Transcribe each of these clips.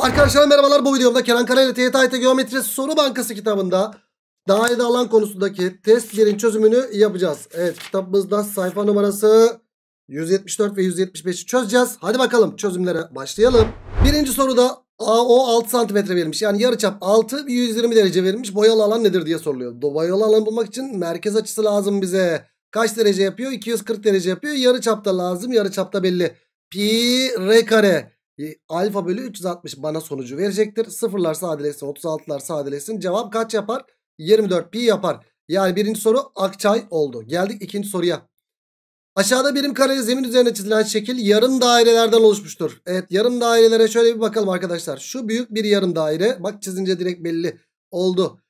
Arkadaşlar merhabalar bu videomda Kenan ile TYT Geometri Soru Bankası kitabında daire alan konusundaki testlerin çözümünü yapacağız. Evet kitabımızda sayfa numarası 174 ve 175'i çözeceğiz. Hadi bakalım çözümlere başlayalım. Birinci soruda AO 6 cm verilmiş. Yani yarıçap 6 120 derece verilmiş. Boyalı alan nedir diye soruluyor. Boyalı alan bulmak için merkez açısı lazım bize. Kaç derece yapıyor? 240 derece yapıyor. yarıçap da lazım. yarıçap da belli. Pi r kare e, alfa bölü 360 bana sonucu verecektir. Sıfırlar sadeleşsin 36'lar sadeleşsin. Cevap kaç yapar? 24 pi yapar. Yani birinci soru akçay oldu. Geldik ikinci soruya. Aşağıda birim kareli zemin üzerine çizilen şekil yarım dairelerden oluşmuştur. Evet yarım dairelere şöyle bir bakalım arkadaşlar. Şu büyük bir yarım daire. Bak çizince direkt belli oldu.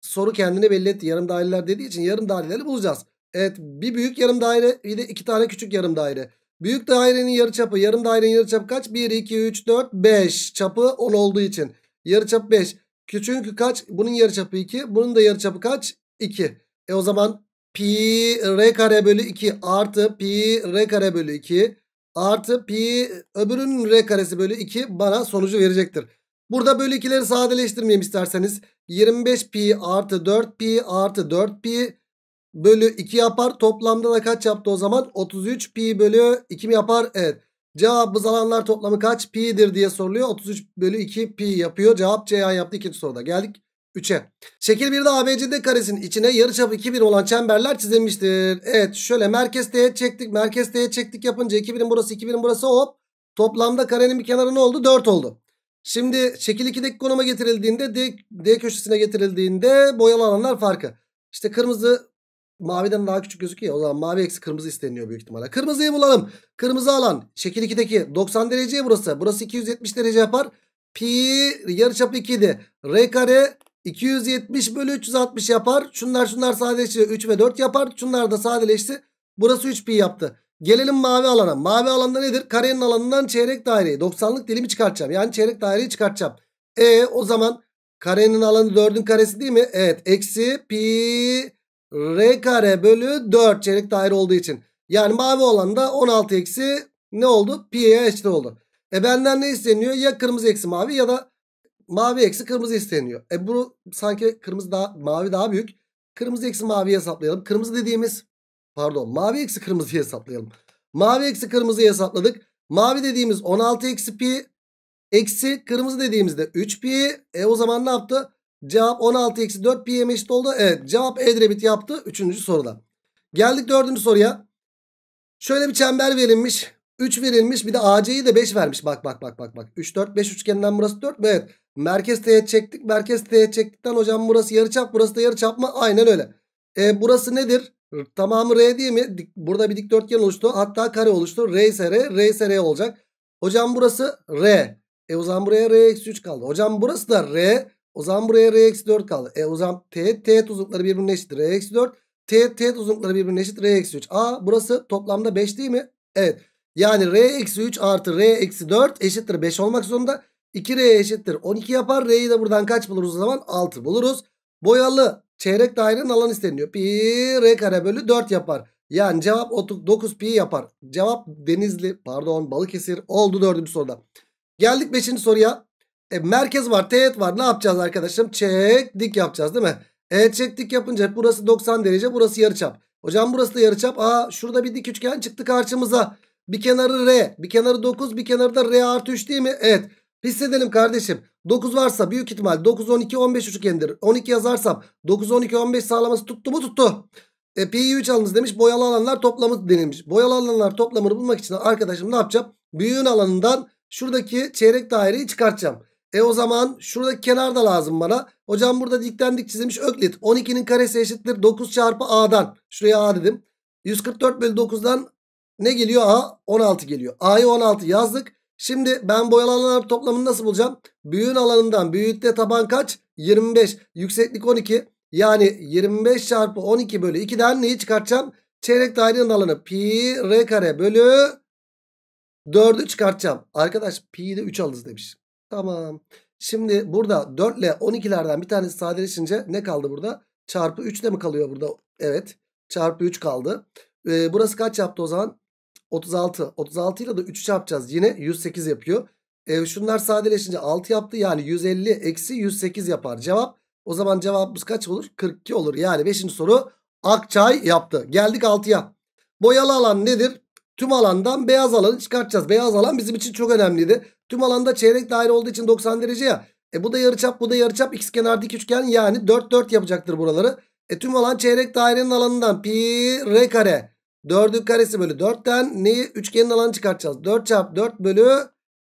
Soru kendini belli etti. Yarım daireler dediği için yarım daireleri bulacağız. Evet bir büyük yarım daire bir de iki tane küçük yarım daire. Büyük dairenin yarı çapı, yarım dairenin yarı yarıçapı kaç? 1, 2, 3, 4, 5. Çapı 10 olduğu için. yarı Yarıçapı 5. Küçüğünkü kaç? Bunun yarı çapı 2. Bunun da yarı çapı kaç? 2. E o zaman pi r kare bölü 2 artı pi r kare bölü 2 artı pi öbürünün r karesi bölü 2 bana sonucu verecektir. Burada bölü 2'leri sadeleştirmeyeyim isterseniz. 25 pi artı 4 pi artı 4 pi bölü 2 yapar. Toplamda da kaç yaptı o zaman? 33 pi bölü 2 mi yapar? Evet. Cevabımız alanlar toplamı kaç? Pi'dir diye soruluyor. 33 bölü 2 pi yapıyor. Cevap Ceyhan yaptı ikinci soruda. Geldik 3'e. Şekil 1'de ABCD karesinin içine yarıçapı 2 bir olan çemberler çizilmiştir. Evet şöyle merkez teğet çektik. Merkez teğet çektik yapınca 2 birim burası 2 birim burası hop. Toplamda karenin bir kenarı ne oldu? 4 oldu. Şimdi şekil 2'deki konuma getirildiğinde D, D köşesine getirildiğinde boyalı alanlar farkı. İşte kırmızı maviden daha küçük gözüküyor. O zaman mavi eksi kırmızı isteniyor büyük ihtimalle. Kırmızıyı bulalım. Kırmızı alan şekil 2'deki 90 dereceye burası. Burası 270 derece yapar. Pi yarıçap 2 idi. R kare 270 bölü 360 yapar. Şunlar şunlar sadeleşti 3 ve 4 yapar. Şunlar da sadeleşti. Burası 3 pi yaptı. Gelelim mavi alana. Mavi alanda nedir? Karenin alanından çeyrek daireyi 90'lık dilimi çıkartacağım. Yani çeyrek daireyi çıkartacağım. E o zaman karenin alanı 4'ün karesi değil mi? Evet. Eksi pi R kare bölü 4 çeyrek daire olduğu için. Yani mavi olan da 16 eksi ne oldu? Pi'ye eşit oldu. E benden ne isteniyor? Ya kırmızı eksi mavi ya da mavi eksi kırmızı isteniyor. E bu sanki kırmızı daha mavi daha büyük. Kırmızı eksi maviyi hesaplayalım. Kırmızı dediğimiz pardon mavi eksi kırmızıyı hesaplayalım. Mavi eksi kırmızıyı hesapladık. Mavi dediğimiz 16 eksi pi eksi kırmızı dediğimizde 3 pi. E o zaman ne yaptı? Cevap 16 eksi 4 pi'ye eşit oldu. Evet cevap Edrebit yaptı üçüncü soruda. Geldik dördüncü soruya. Şöyle bir çember verilmiş. 3 verilmiş bir de AC'yi de 5 vermiş. Bak bak bak bak bak. 3 4 5 üçgeninden burası 4 Evet. Merkez teğet çektik. Merkez teğet çektikten hocam burası yarıçap, burası da yarıçap mı? Aynen öyle. E burası nedir? Tamamı R değil mi? Burada bir dikdörtgen oluştu. Hatta kare oluştu. R ise R, R ise R olacak. Hocam burası R. E o zaman buraya R eksi 3 kaldı. Hocam burası da R. O zaman buraya r eksi 4 kaldı. E o zaman t, t uzunlukları birbirine eşit. r eksi 4. T, t uzunlukları birbirine eşit. r eksi 3. A burası toplamda 5 değil mi? Evet. Yani r eksi 3 artı r eksi 4 eşittir 5 olmak zorunda. 2r eşittir 12 yapar. R'yi de buradan kaç buluruz o zaman? 6 buluruz. Boyalı çeyrek dairenin alanı isteniyor. Pi r kare bölü 4 yapar. Yani cevap 9 pi yapar. Cevap Denizli pardon Balıkesir oldu dördüncü soruda. Geldik beşinci soruya. E, merkez var teğet var ne yapacağız arkadaşım? Çek dik yapacağız değil mi? E çek dik yapınca burası 90 derece burası yarıçap. Hocam burası da yarıçap. Aa şurada bir dik üçgen çıktı karşımıza. Bir kenarı R bir kenarı 9 bir kenarı da R artı 3 değil mi? Evet. Hissedelim kardeşim. 9 varsa büyük ihtimal 9 12 15 üçgendir. 12 yazarsam 9 12 15 sağlaması tuttu mu tuttu. E, pi'yi 3 alınız demiş. Boyalı alanlar toplamı denilmiş. Boyalı alanlar toplamını bulmak için arkadaşım ne yapacağım? Büyüğün alanından şuradaki çeyrek daireyi çıkartacağım. E o zaman şuradaki kenar da lazım bana. Hocam burada diklendik çizilmiş öklit. 12'nin karesi eşittir 9 çarpı a'dan. Şuraya a dedim. 144 bölü 9'dan ne geliyor a? 16 geliyor. a'yı 16 yazdık. Şimdi ben boyalı alanlar toplamını nasıl bulacağım? Büyüğün alanından büyükte taban kaç? 25. Yükseklik 12. Yani 25 çarpı 12 bölü 2'den neyi çıkartacağım? Çeyrek dairenin alanı pi r kare bölü 4'ü çıkartacağım. Arkadaş pi'yi de 3 alırız demiş. Tamam. Şimdi burada 4 ile 12'lerden bir tanesi sadeleşince ne kaldı burada? Çarpı 3 de mi kalıyor burada? Evet. Çarpı 3 kaldı. Ee, burası kaç yaptı o zaman? 36. 36 ile de 3 çarpacağız. Yine 108 yapıyor. Ee, şunlar sadeleşince 6 yaptı. Yani 150 eksi 108 yapar. Cevap o zaman cevabımız kaç olur? 42 olur. Yani 5. soru Akçay yaptı. Geldik 6'ya. Boyalı alan nedir? Tüm alandan beyaz alanı çıkartacağız. Beyaz alan bizim için çok önemliydi. Tüm alanda çeyrek daire olduğu için 90 derece ya. E bu da yarıçap bu da yarıçap x kenar dik üçgen yani 4 4 yapacaktır buraları. E tüm alan çeyrek dairenin alanından pi r kare 4'ün karesi bölü 4'ten neyi üçgenin alanı çıkartacağız. 4 çarp 4 bölü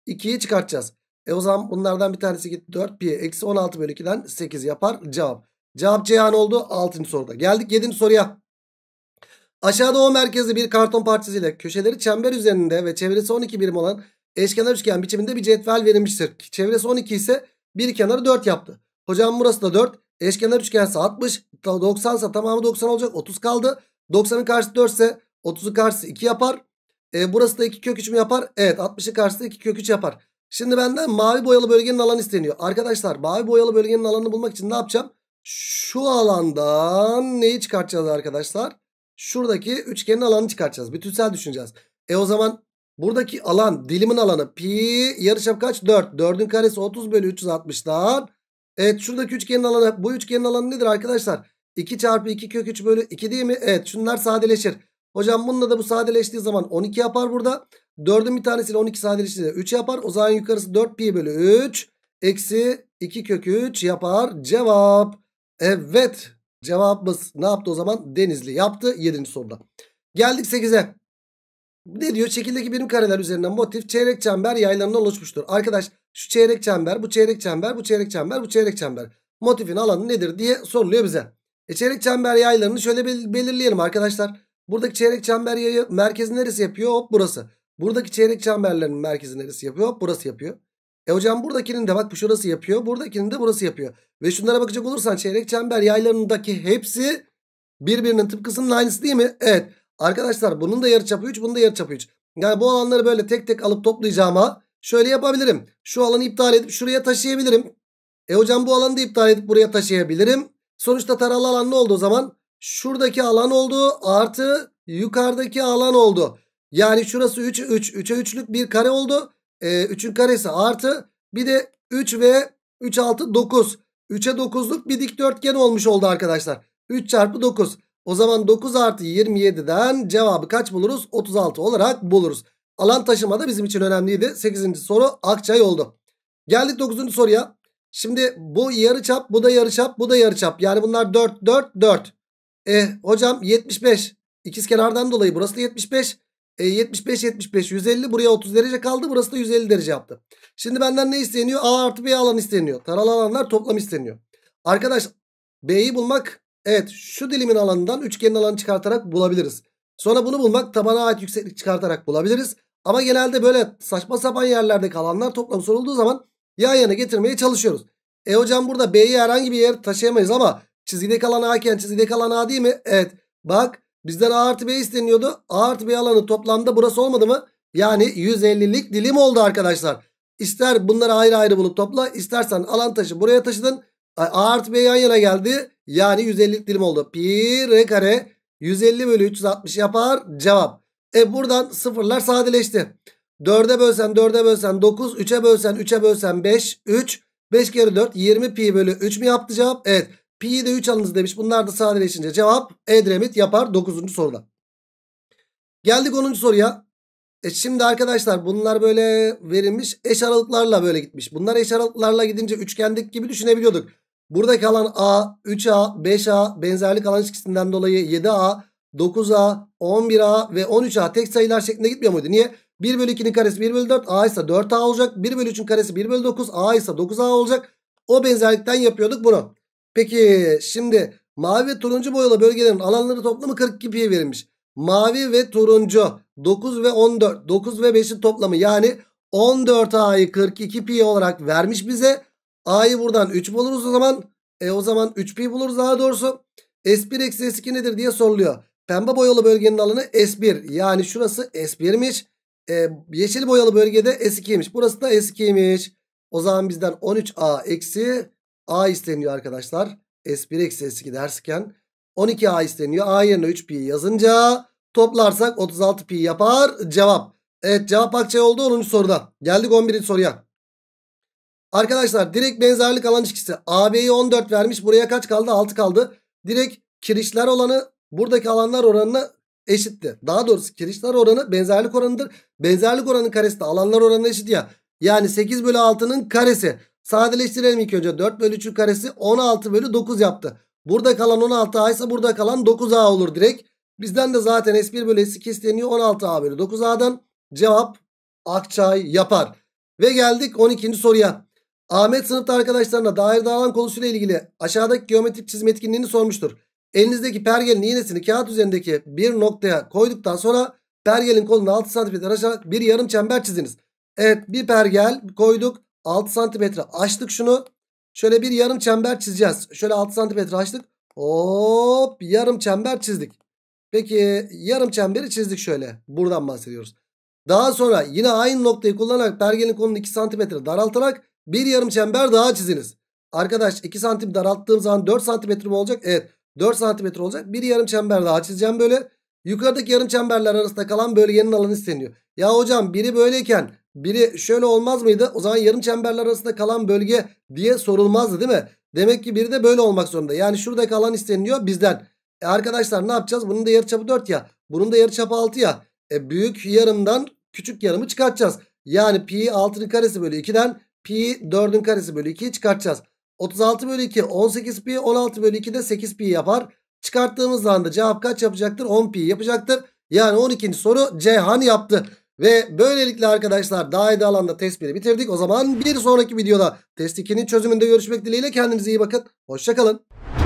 2'yi çıkartacağız. E o zaman bunlardan bir tanesi gitti 4 pi eksi 16 bölü 2'den 8 yapar cevap. Cevap Ceyhan oldu 6. soruda. Geldik 7. soruya. Aşağıda O merkezli bir karton parçasıyla köşeleri çember üzerinde ve çevresi 12 birim olan eşkenar üçgen biçiminde bir cetvel verilmiştir. Çevresi 12 ise bir kenarı 4 yaptı. Hocam burası da 4. Eşkenar üçgen ise 60. 90 ise tamamı 90 olacak. 30 kaldı. 90'ın karşısı 4 ise 30'un karşısı 2 yapar. E, burası da 2 kök 3 mü yapar? Evet 60'ın karşısı 2 kök 3 yapar. Şimdi benden mavi boyalı bölgenin alanı isteniyor. Arkadaşlar mavi boyalı bölgenin alanını bulmak için ne yapacağım? Şu alandan neyi çıkartacağız arkadaşlar? şuradaki üçgenin alanını çıkartacağız. Bütünsel düşüneceğiz. E o zaman buradaki alan dilimin alanı pi yarıçap kaç? 4. 4'ün karesi 30 bölü 360'dan. Evet şuradaki üçgenin alanı bu üçgenin alanı nedir arkadaşlar? 2 çarpı 2 kök 3 bölü 2 değil mi? Evet şunlar sadeleşir. Hocam bununla da bu sadeleştiği zaman 12 yapar burada. 4'ün bir tanesiyle 12 sadeleştiğinde 3 yapar. O zaman yukarısı 4 pi bölü 3 eksi 2 kök 3 yapar. Cevap evet. Cevabımız ne yaptı o zaman? Denizli yaptı 7. soruda. Geldik 8'e. Ne diyor? Şekildeki birim kareler üzerinden motif çeyrek çember yaylarından oluşmuştur. Arkadaş şu çeyrek çember, bu çeyrek çember, bu çeyrek çember, bu çeyrek çember. Motifin alanı nedir diye soruluyor bize. E çeyrek çember yaylarını şöyle bel belirleyelim arkadaşlar. Buradaki çeyrek çember yayı merkezi neresi yapıyor? Hop burası. Buradaki çeyrek çemberlerin merkezi neresi yapıyor? Hop burası yapıyor. E hocam buradakinin de bak şurası yapıyor. Buradakinin de burası yapıyor. Ve şunlara bakacak olursan çeyrek çember yaylarındaki hepsi birbirinin tıpkısının aynısı değil mi? Evet. Arkadaşlar bunun da yarıçapı 3, bunun da yarıçapı 3. Yani bu alanları böyle tek tek alıp toplayacağıma şöyle yapabilirim. Şu alanı iptal edip şuraya taşıyabilirim. E hocam bu alanı da iptal edip buraya taşıyabilirim. Sonuçta taralı alan ne oldu o zaman? Şuradaki alan oldu artı yukarıdaki alan oldu. Yani şurası 3, 3, 3'e 3'lük bir kare oldu e, ee, 3'ün karesi artı bir de 3 ve 3 6 9. 3'e 9'luk bir dikdörtgen olmuş oldu arkadaşlar. 3 çarpı 9. O zaman 9 artı 27'den cevabı kaç buluruz? 36 olarak buluruz. Alan taşıma da bizim için önemliydi. 8. soru Akçay oldu. Geldik 9. soruya. Şimdi bu yarı çap bu da yarı çap bu da yarı çap Yani bunlar 4 4 4. E hocam 75. İkiz kenardan dolayı burası da 75. E, 75 75 150 buraya 30 derece kaldı burası da 150 derece yaptı. Şimdi benden ne isteniyor? A artı B alan isteniyor. Taralı alanlar toplam isteniyor. Arkadaş B'yi bulmak evet şu dilimin alanından üçgenin alanı çıkartarak bulabiliriz. Sonra bunu bulmak tabana ait yükseklik çıkartarak bulabiliriz. Ama genelde böyle saçma sapan yerlerde kalanlar toplam sorulduğu zaman yan yana getirmeye çalışıyoruz. E hocam burada B'yi herhangi bir yer taşıyamayız ama çizgide kalan A'ken çizgide kalan A değil mi? Evet. Bak Bizden A artı B isteniyordu. A artı B alanı toplamda burası olmadı mı? Yani 150'lik dilim oldu arkadaşlar. İster bunları ayrı ayrı bulup topla. istersen alan taşı buraya taşıdın. A artı B yan yana geldi. Yani 150'lik dilim oldu. Pi R kare 150 bölü 360 yapar cevap. E buradan sıfırlar sadeleşti. 4'e bölsen 4'e bölsen 9. 3'e bölsen 3'e bölsen 5. 3. 5 kere 4 20 pi bölü 3 mü yaptı cevap? Evet. Pi'yi de 3 alınız demiş. Bunlar da sadeleşince cevap Edremit yapar 9. soruda. Geldik 10. soruya. E şimdi arkadaşlar bunlar böyle verilmiş eş aralıklarla böyle gitmiş. Bunlar eş aralıklarla gidince üçgendik gibi düşünebiliyorduk. Buradaki alan A, 3A, 5A benzerlik alan ilişkisinden dolayı 7A, 9A, 11A ve 13A tek sayılar şeklinde gitmiyor muydu? Niye? 1 bölü 2'nin karesi 1 bölü 4 A ise 4A olacak. 1 bölü 3'ün karesi 1 bölü 9 A ise 9A olacak. O benzerlikten yapıyorduk bunu. Peki şimdi mavi ve turuncu boyalı bölgelerin alanları toplamı 42 pi'ye verilmiş. Mavi ve turuncu 9 ve 14 9 ve 5'in toplamı yani 14 a'yı 42 pi olarak vermiş bize. A'yı buradan 3 buluruz o zaman. E o zaman 3 pi buluruz daha doğrusu. S1 eksi S2 nedir diye soruluyor. Pembe boyalı bölgenin alanı S1 yani şurası S1'miş. E, yeşil boyalı bölgede S2'ymiş. Burası da S2'ymiş. O zaman bizden 13A eksi A isteniyor arkadaşlar. S1 eksi S2 dersken 12A isteniyor. A yerine 3pi yazınca toplarsak 36pi yapar. Cevap. Evet cevap akçay oldu 10. soruda. Geldik 11. soruya. Arkadaşlar direkt benzerlik alan ilişkisi. AB'yi 14 vermiş. Buraya kaç kaldı? 6 kaldı. Direkt kirişler olanı buradaki alanlar oranına eşitti. Daha doğrusu kirişler oranı benzerlik oranıdır. Benzerlik oranının karesi de alanlar oranına eşit ya. Yani 8 bölü 6'nın karesi. Sadeleştirelim ilk önce. 4 bölü 3'ün karesi 16 bölü 9 yaptı. Burada kalan 16A ise burada kalan 9A olur direkt. Bizden de zaten S1 bölü S2 isteniyor. 16A bölü 9A'dan cevap Akçay yapar. Ve geldik 12. soruya. Ahmet sınıfta arkadaşlarına dair dağılan konusuyla ilgili aşağıdaki geometrik çizim etkinliğini sormuştur. Elinizdeki pergelin iğnesini kağıt üzerindeki bir noktaya koyduktan sonra pergelin kolunu 6 santimetre aşağı bir yarım çember çiziniz. Evet bir pergel koyduk. 6 santimetre açtık şunu. Şöyle bir yarım çember çizeceğiz. Şöyle 6 santimetre açtık. Hop yarım çember çizdik. Peki yarım çemberi çizdik şöyle. Buradan bahsediyoruz. Daha sonra yine aynı noktayı kullanarak pergelin kolunu 2 santimetre daraltarak bir yarım çember daha çiziniz. Arkadaş 2 santim daralttığım zaman 4 santimetre mi olacak? Evet 4 santimetre olacak. Bir yarım çember daha çizeceğim böyle. Yukarıdaki yarım çemberler arasında kalan bölgenin alanı isteniyor. Ya hocam biri böyleyken biri şöyle olmaz mıydı? O zaman yarım çemberler arasında kalan bölge diye sorulmazdı değil mi? Demek ki biri de böyle olmak zorunda. Yani şurada kalan isteniliyor bizden. E arkadaşlar ne yapacağız? Bunun da yarıçapı 4 ya. Bunun da yarıçapı 6 ya. E büyük yarımdan küçük yarımı çıkartacağız. Yani pi 6'nın karesi bölü 2'den pi 4'ün karesi bölü 2'yi çıkartacağız. 36 bölü 2 18 pi 16 bölü 2 de 8 pi yapar. Çıkarttığımız anda cevap kaç yapacaktır? 10 pi yapacaktır. Yani 12. soru Ceyhan yaptı. Ve böylelikle arkadaşlar daha dahil alanda tespiti bitirdik. O zaman bir sonraki videoda test 2'nin çözümünde görüşmek dileğiyle kendinize iyi bakın. Hoşçakalın.